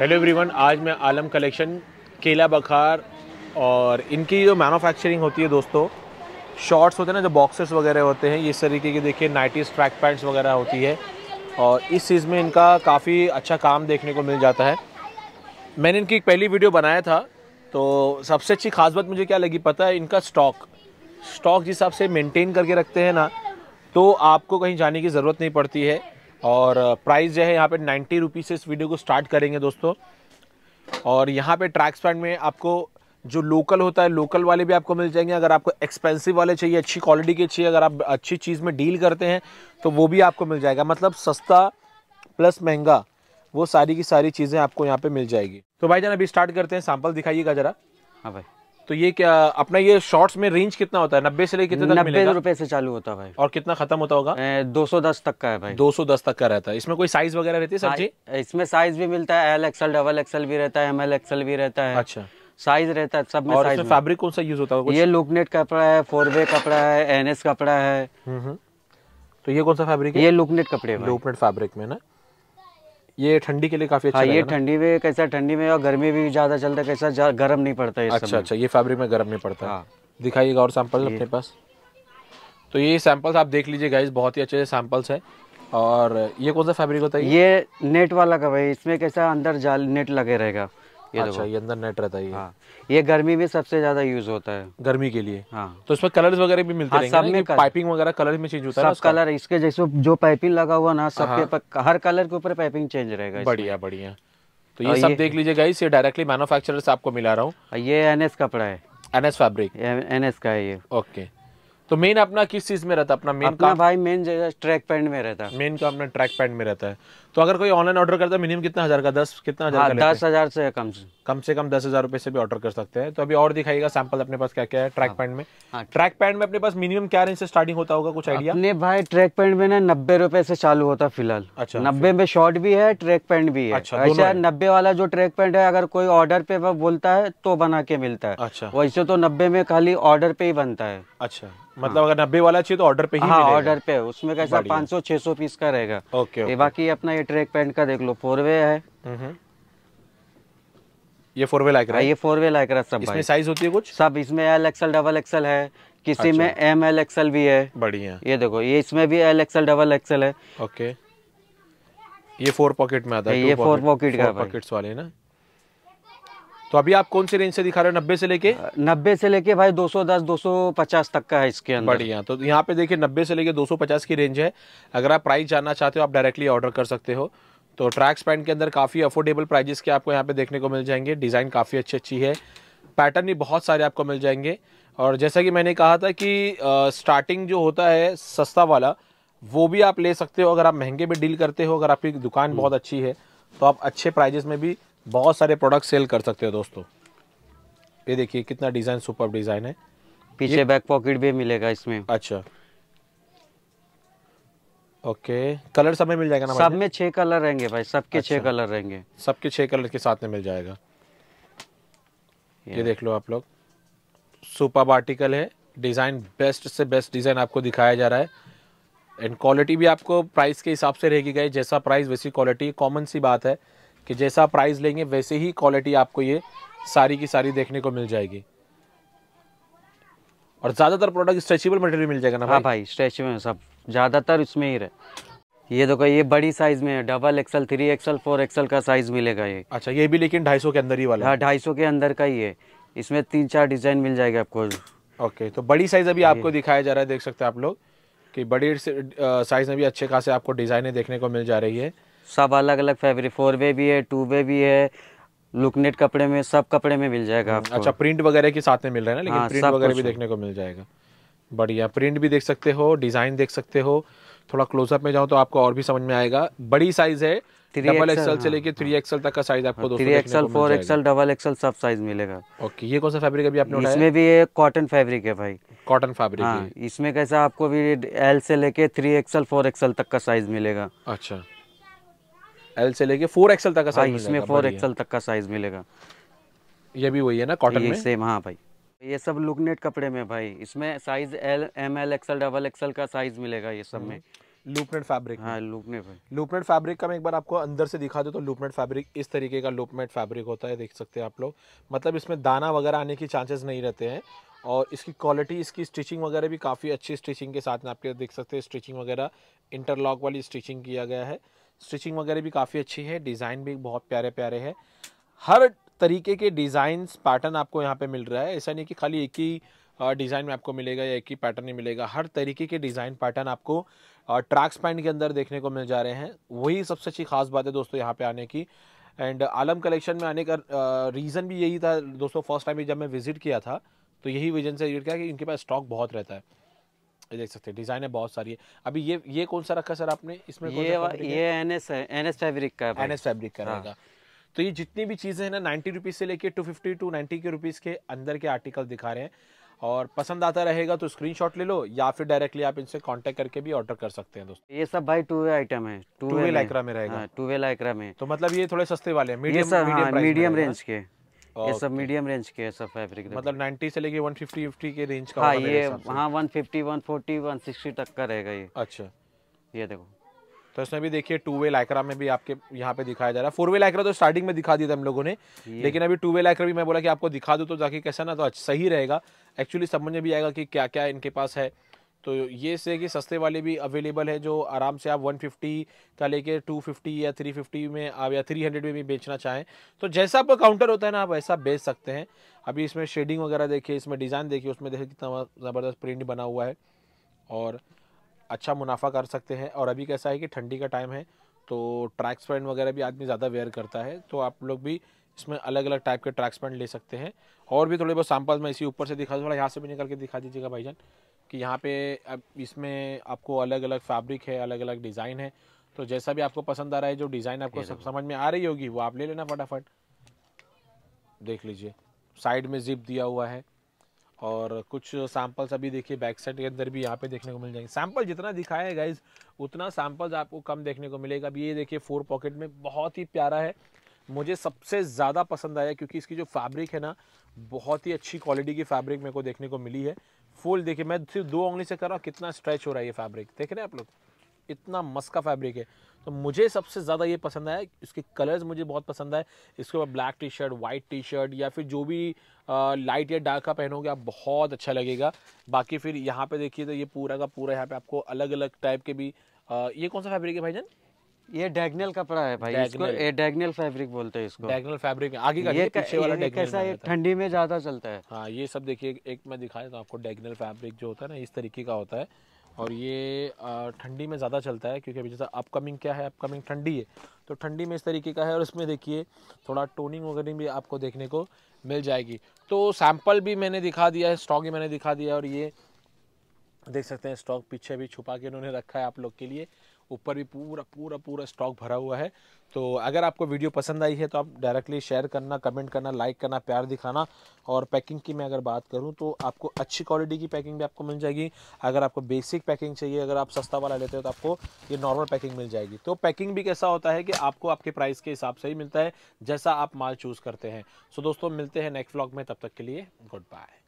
Hello everyone आज मैं आलम collection केला बखार और इनकी जो मैनुफैक्चरिंग होती है दोस्तों शॉर्ट्स होते हैं ना जो बॉक्सेस वगैरह होते हैं इस तरीके के देखिए नाइटीज़ ट्रैक पैंट्स वगैरह होती है और इस चीज़ में इनका काफ़ी अच्छा काम देखने को मिल जाता है मैंने इनकी एक पहली वीडियो बनाया था तो सबसे अच्छी खास बात मुझे क्या लगी पता है इनका स्टॉक स्टॉक जिस हिसाब से मेनटेन करके रखते हैं ना तो आपको कहीं जाने की ज़रूरत नहीं पड़ती है और प्राइस जो है यहाँ पे नाइन्टी रुपीज़ से इस वीडियो को स्टार्ट करेंगे दोस्तों और यहाँ पे ट्रैक्स पैंट में आपको जो लोकल होता है लोकल वाले भी आपको मिल जाएंगे अगर आपको एक्सपेंसिव वाले चाहिए अच्छी क्वालिटी के चाहिए अगर आप अच्छी चीज़ में डील करते हैं तो वो भी आपको मिल जाएगा मतलब सस्ता प्लस महंगा वो सारी की सारी चीज़ें आपको यहाँ पर मिल जाएगी तो भाई जान अभी स्टार्ट करते हैं सैम्पल दिखाइएगा ज़रा हाँ भाई तो ये क्या अपना ये शॉर्ट्स में रेंज कितना होता है नब्बे से लेकर नब्बे रुपए से चालू होता है भाई और कितना खत्म होता होगा दो सौ दस तक का है भाई दो सौ दस तक का रहता है इसमें कोई साइज वगैरह रहती है सर जी इसमें साइज भी मिलता है एल एक्सएल डबल एक्सएल भी रहता है एम एल एक्सएल भी रहता है अच्छा साइज रहता है सब में साइज फैब्रिक कौन सा यूज होता है ये लुकनेट कपड़ा है फोर वे कपड़ा है एनएस कपड़ा है हम्म, हम्म। तो ये कौन सा फैब्रिक है ये लुकनेट कपड़े लुकनेट फैब्रिक में ना ये ठंडी के लिए काफी अच्छा हाँ, ये ठंडी में कैसा ठंडी में और गर्मी भी ज्यादा चलता है कैसा अच्छा, अच्छा, गर्म नहीं पड़ता है अच्छा अच्छा ये फैब्रिक में गर्म नहीं पड़ता हाँ। दिखाइएगा और सैंपल अपने पास तो ये सैंपल्स आप देख लीजिए गाइज बहुत ही अच्छे सैंपल्स है और ये कौन सा फैब्रिक होता है ये नेट वाला का भाई इसमें कैसा अंदर जाल नेट लगे रहेगा ये अच्छा ये अंदर नेट रहता है हाँ ये गर्मी में सबसे ज्यादा यूज होता है गर्मी के लिए हाँ तो इसमें कलर्स वगैरह भी मिलते हैं हाँ, सब में पाइपिंग वगैरह कलर में चेंज होता सब है सब कलर इसके जैसे जो पाइपिंग लगा हुआ ना सबके हाँ। हर कलर के ऊपर पाइपिंग चेंज रहेगा बढ़िया बढ़िया तो ये सब देख लीजिए गाइस ये डायरेक्टली मैन्युफैक्चरर से आपको मिला रहा हूँ ये एनएस कपड़ा है एनएस फैब्रिक एनएस का है ये ओके तो मेन अपना किस चीज में रहता अपना मेन अपना काम? भाई मेन ट्रैक पैंट में रहता मेन का अपना ट्रैक पैंट में रहता है तो अगर कोई ऑनलाइन ऑर्डर करता है मिनिमम कितना हजार का दस कितना हजार हाँ, का दस हजार से कम से कम से कम दस हजार रुपए से भी ऑर्डर कर सकते हैं तो अभी और दिखाईगा सैंपल अपने पास क्या क्या है ट्रैक हाँ, पैंट में हाँ, ट्रैक पैंट में अपने पास मिनिमम क्या रेंज से स्टार्टिंग होता होगा कुछ आइडिया अपने भाई ट्रैक पैंट में ना नब्बे रुपए से चालू होता फिलहाल अच्छा नब्बे में शॉर्ट भी है ट्रैक पैंट भी है अच्छा नब्बे वाला जो ट्रैक पैंट है अगर कोई ऑर्डर पे बोलता है तो बना के मिलता है अच्छा वैसे तो नब्बे में खाली ऑर्डर पे ही बनता है अच्छा मतलब हाँ। अगर नब्बे वाला चाहिए तो ऑर्डर पे ही हाँ ऑर्डर पे उसमें कैसा पाँच सौ छह सौ पीस का रहेगा ओके, ओके बाकी अपना ये ट्रैक पैंट का देख लो फोर वे हाँ, है ये फोर वे लाइक ये फोर वे लाइक सब इसमें साइज होती है कुछ सब इसमें एल एक्सएल डबल एक्सएल है किसी अच्छा। में एम एल एक्सएल भी है बढ़िया ये देखो ये इसमें भी एल एक्सएल डबल एक्सएल है ओके ये फोर पॉकेट में आता है ये फोर पॉकेट का पॉकेट वाले ना तो अभी आप कौन से रेंज से दिखा रहे हो नब्बे से लेके नब्बे से लेके भाई 210 250 तक का है इसके अंदर बढ़िया तो यहाँ पे देखिए नब्बे से लेके 250 की रेंज है अगर आप प्राइस जानना चाहते हो आप डायरेक्टली ऑर्डर कर सकते हो तो ट्रैक्स पैंट के अंदर काफ़ी अफोर्डेबल प्राइजेस के आपको यहाँ पे देखने को मिल जाएंगे डिज़ाइन काफ़ी अच्छी अच्छी है पैटर्न भी बहुत सारे आपको मिल जाएंगे और जैसा कि मैंने कहा था कि स्टार्टिंग जो होता है सस्ता वाला वो भी आप ले सकते हो अगर आप महंगे में डील करते हो अगर आपकी दुकान हम्म। बहुत अच्छी है तो आप अच्छे प्राइजेस में भी बहुत सारे प्रोडक्ट सेल कर सकते हो दोस्तों ये देखिए कितना डिज़ाइन सुपर डिज़ाइन है पीछे बैक पॉकेट भी मिलेगा इसमें अच्छा ओके कलर सब में मिल जाएगा ना सब में छह कलर रहेंगे भाई सबके अच्छा। छह कलर रहेंगे सबके छह कलर के साथ में मिल जाएगा ये देख लो आप लोग सुपर आर्टिकल है डिज़ाइन बेस्ट से बेस्ट डिज़ाइन आपको दिखाया जा रहा है एंड क्वालिटी भी आपको प्राइस के हिसाब से रहेगी गई जैसा प्राइस वैसी क्वालिटी कॉमन सी बात है कि जैसा प्राइस लेंगे वैसे ही क्वालिटी आपको ये सारी की सारी देखने को मिल जाएगी और ज़्यादातर प्रोडक्ट स्ट्रेचेबल मटेरियल मिल जाएगा ना भाई? हाँ भाई स्ट्रेचेबल सब ज़्यादातर उसमें ही रहे ये देखो ये बड़ी साइज में है double XL three XL four XL का साइज मिलेगा ये अच्छा ये भी लेकिन ढाई सौ के अंदर ही वाला हाँ ढाई के अंदर का ही है इसमें तीन चार डिजाइन मिल जाएगा आपको ओके तो बड़ी साइज अभी आपको दिखाया जा रहा है देख सकते हैं आप लोग कि बड़ी साइज में भी अच्छे खासे आपको डिजाइने देखने को मिल जा रही है सब अलग अलग फैब्रिक फोर वे भी है टू वे भी है लुकनेट कपड़े में सब कपड़े में मिल जाएगा हम्म, आपको अच्छा प्रिंट वगैरह के साथ में मिल रहा है ना लेकिन प्रिंट हाँ, वगैरह भी देखने को मिल जाएगा बढ़िया प्रिंट भी देख सकते हो डिज़ाइन देख सकते हो थोड़ा क्लोजअप में जाऊँ तो आपको और भी समझ में आएगा बड़ी साइज है डबल एक्सएल से हाँ। लेके थ्री एक्सएल तक का साइज आपको three XL four XL double XL सब साइज मिलेगा ओके ये कौन सा फैब्रिक अभी आपने इसमें भी ये कॉटन फैब्रिक है भाई कॉटन फैब्रिक हाँ, इसमें कैसा आपको भी एल से लेके थ्री एक्सएल फोर एक्सएल तक का साइज मिलेगा अच्छा एल से लेके फोर एक्सएल तक का साइज हाँ, इसमें फोर एक्सएल तक का साइज मिलेगा ये भी वही है ना कॉटन में सेम हाँ भाई ये सब लुकनेट कपड़े में भाई इसमें size L M L XL double XL का साइज मिलेगा ये सब हम्म। में लूपनेट फैब्रिक हाँ लूपनेट भाई लूपनेट फैब्रिक का मैं एक बार आपको अंदर से दिखा दूँ तो लूपनेट फैब्रिक इस तरीके का लूपनेट फैब्रिक होता है देख सकते हैं आप लोग मतलब इसमें दाना वगैरह आने की चांसेस नहीं रहते हैं और इसकी क्वालिटी इसकी स्टिचिंग वगैरह भी काफ़ी अच्छी स्टिचिंग के साथ में आपके देख सकते हैं स्टिचिंग वगैरह इंटरलॉक वाली स्टिचिंग किया गया है स्टिचिंग वगैरह भी काफ़ी अच्छी है डिज़ाइन भी बहुत प्यारे प्यारे है हर तरीके के डिज़ाइंस पैटर्न आपको यहाँ पे मिल रहा है ऐसा नहीं कि खाली एक ही डिज़ाइन में आपको मिलेगा या एक ही पैटर्न ही मिलेगा हर तरीके के डिज़ाइन पैटर्न आपको ट्रैक्स पैंट के अंदर देखने को मिल जा रहे हैं वही सबसे अच्छी खास बात है दोस्तों यहाँ पर आने की एंड आलम कलेक्शन में आने का रीज़न भी यही था दोस्तों फर्स्ट टाइम जब मैं विज़िट किया था तो यही विजन से क्या कि इनके पास स्टॉक बहुत रहता है देख सकते हैं डिजाइन है बहुत सारी है अभी ये ये कौन सा रखा सर आपने इसमें ये ये एनएस एनएस फैब्रिक का है एनएस फैब्रिक का हाँ। रहेगा तो ये जितनी भी चीज़ें हैं ना नाइन्टी रुपीज़ से लेके टू फिफ्टी टू नाइन्टी के रुपीज़ के अंदर के आर्टिकल दिखा रहे हैं और पसंद आता रहेगा तो स्क्रीनशॉट ले लो या फिर डायरेक्टली आप इनसे कांटेक्ट करके भी ऑर्डर कर सकते हैं दोस्तों ये सब भाई टू वे आइटम है टू वे लाइक्रा में रहेगा टू वे लाइक्रा में तो मतलब ये थोड़े सस्ते वाले हैं मीडियम मीडियम रेंज के ये सब मीडियम रेंज के सब फैब्रिक मतलब 90 से लेके 150 50 के रेंज का हाँ ये हाँ 150 140 160 तक का रहेगा ये अच्छा ये देखो तो इसमें भी देखिए टू वे लाइक्रा में भी आपके यहाँ पे दिखाया जा रहा है फोर वे लाइक्रा तो स्टार्टिंग में दिखा दिया था हम लोगों ने लेकिन अभी टू वे लाइक्रा भी मैं बोला कि आपको दिखा दो तो जाके कैसा ना तो अच्छा सही रहेगा एक्चुअली समझ में भी आएगा कि क्या क्या इनके पास है तो ये से कि सस्ते वाले भी अवेलेबल है जो आराम से आप 150 का लेके 250 या 350 में आप या 300 में भी बेचना चाहें तो जैसा आपका काउंटर होता है ना आप ऐसा बेच सकते हैं अभी इसमें शेडिंग वगैरह देखिए इसमें डिज़ाइन देखिए उसमें देखिए कितना ज़बरदस्त प्रिंट बना हुआ है और अच्छा मुनाफा कर सकते हैं और अभी कैसा है कि ठंडी का टाइम है तो ट्रैक्स पैंट वगैरह भी आदमी ज़्यादा वेयर करता है तो आप लोग भी इसमें अलग अलग टाइप के ट्रैक्स पैंट ले सकते हैं और भी थोड़े बहुत सैम्पल्स मैं इसी ऊपर से दिखा दूँ थोड़ा यहाँ से भी निकल के दिखा दीजिएगा भाईजान कि यहाँ पे अब इसमें आपको अलग अलग फैब्रिक है अलग अलग डिज़ाइन है तो जैसा भी आपको पसंद आ रहा है जो डिज़ाइन आपको सब समझ में आ रही होगी वो आप ले लेना फटाफट देख लीजिए साइड में जिप दिया हुआ है और कुछ सैम्पल्स अभी देखिए बैक साइड के अंदर भी यहाँ पे देखने को मिल जाएंगे सैम्पल जितना दिखाया है गाइज उतना सैम्पल्स आपको कम देखने को मिलेगा अब ये देखिए फोर पॉकेट में बहुत ही प्यारा है मुझे सबसे ज़्यादा पसंद आया क्योंकि इसकी जो फैब्रिक है ना बहुत ही अच्छी क्वालिटी की फैब्रिक मेरे को देखने को मिली है फुल देखिए मैं सिर्फ दो उंगली से कर रहा हूँ कितना स्ट्रेच हो रहा है ये फैब्रिक देख रहे हैं आप लोग इतना मस्त का फैब्रिक है तो मुझे सबसे ज़्यादा ये पसंद आया इसके कलर्स मुझे बहुत पसंद आए इसके ऊपर black T shirt white T shirt या फिर जो भी आ, लाइट या डार्क का पहनोगे आप बहुत अच्छा लगेगा बाकी फिर यहाँ पे देखिए तो ये पूरा का पूरा यहाँ पे आपको अलग अलग टाइप के भी आ, ये कौन सा फैब्रिक है भाई जान ये डेगनल कपड़ा है भाई इसको ये डेगनल फैब्रिक बोलते हैं इसको डेगनल फैब्रिक आगे का ये पीछे वाला ये कैसा ये ठंडी में ज्यादा चलता है हाँ ये सब देखिए एक मैं दिखा देता हूँ आपको डेगनल फैब्रिक जो होता है ना इस तरीके का होता है और ये ठंडी में ज़्यादा चलता है क्योंकि अभी जैसा अपकमिंग क्या है अपकमिंग ठंडी है तो ठंडी में इस तरीके का है और इसमें देखिए थोड़ा टोनिंग वगैरह भी आपको देखने को मिल जाएगी तो सैंपल भी मैंने दिखा दिया है स्टॉक भी मैंने दिखा दिया है और ये देख सकते हैं स्टॉक पीछे भी छुपा के उन्होंने रखा है आप लोग के लिए ऊपर भी पूरा पूरा पूरा स्टॉक भरा हुआ है तो अगर आपको वीडियो पसंद आई है तो आप डायरेक्टली शेयर करना कमेंट करना लाइक करना प्यार दिखाना और पैकिंग की मैं अगर बात करूं तो आपको अच्छी क्वालिटी की पैकिंग भी आपको मिल जाएगी अगर आपको बेसिक पैकिंग चाहिए अगर आप सस्ता वाला लेते हो तो आपको ये नॉर्मल पैकिंग मिल जाएगी तो पैकिंग भी कैसा होता है कि आपको आपके प्राइस के हिसाब से ही मिलता है जैसा आप माल चूज़ करते हैं सो दोस्तों मिलते हैं नेक्स्ट ब्लॉग में तब तक के लिए गुड बाय